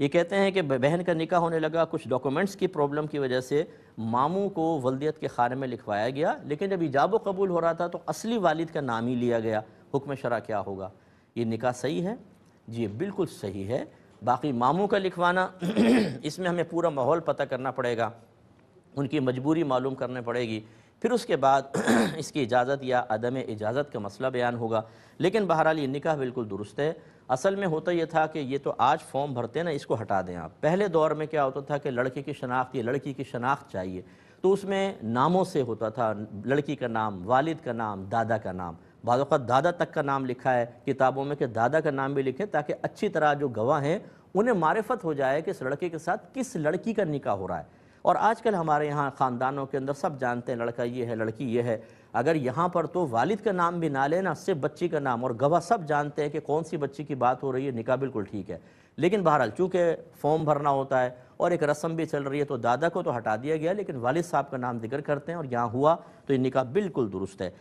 ये कहते हैं कि बहन का निका होने लगा कुछ डॉक्यूमेंट्स की प्रॉब्लम की वजह से मामू को वलदियत के खाने में लिखवाया गया लेकिन जब ईजाब कबूल हो रहा था तो असली वालिद का नाम ही लिया गया हुक्म शरा क्या होगा ये निका सही है जी बिल्कुल सही है बाकी मामू का लिखवाना इसमें हमें पूरा माहौल पता करना पड़ेगा उनकी मजबूरी मालूम करनी पड़ेगी फिर उसके बाद इसकी इजाज़त या अदम इजाज़त का मसला बयान होगा लेकिन बहरहाल ये निकाह बिल्कुल दुरुस्त है असल में होता यह था कि ये तो आज फॉर्म भरते ना इसको हटा दें आप पहले दौर में क्या होता था कि लड़के की शनाख्त या लड़की की शनाख्त चाहिए तो उसमें नामों से होता था लड़की का नाम वालिद का नाम दादा का नाम बाद दादा तक का नाम लिखा है किताबों में कि दादा का नाम भी लिखें ताकि अच्छी तरह जो गवाह हैं उन्हें मारफत हो जाए कि इस लड़के के साथ किस लड़की का निका हो रहा है और आजकल हमारे यहाँ ख़ानदानों के अंदर सब जानते हैं लड़का ये है लड़की ये है अगर यहाँ पर तो वालिद का नाम भी ना लेना सिर्फ बच्ची का नाम और गवाह सब जानते हैं कि कौन सी बच्ची की बात हो रही है निका बिल्कुल ठीक है लेकिन बहरहाल चूँकि फॉर्म भरना होता है और एक रस्म भी चल रही है तो दादा को तो हटा दिया गया लेकिन वालिद साहब का नाम जिक्र करते हैं और यहाँ हुआ तो ये निका बिल्कुल दुरुस्त है